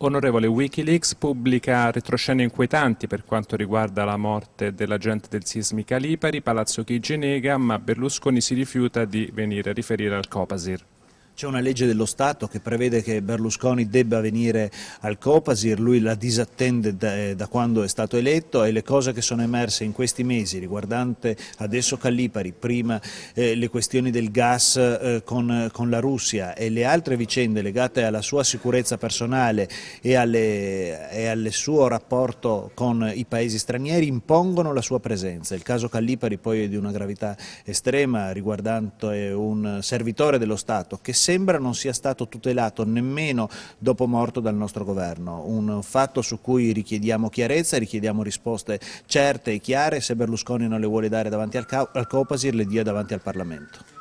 Onorevole, Wikileaks pubblica retroscene inquietanti per quanto riguarda la morte dell'agente del sismi Calipari, Palazzo Chigi nega, ma Berlusconi si rifiuta di venire a riferire al Copasir. C'è una legge dello Stato che prevede che Berlusconi debba venire al Copasir, lui la disattende da, eh, da quando è stato eletto e le cose che sono emerse in questi mesi riguardante adesso Callipari, prima eh, le questioni del gas eh, con, eh, con, la Russia e le altre vicende legate alla sua sicurezza personale e, al suo rapporto con i paesi stranieri impongono la sua presenza. Il caso Callipari poi è di una gravità estrema riguardante un servitore dello Stato che sembra non sia stato tutelato nemmeno dopo morto dal nostro governo. Un fatto su cui richiediamo chiarezza, richiediamo risposte certe e chiare, se Berlusconi non le vuole dare davanti al, al Copasir le dia davanti al Parlamento.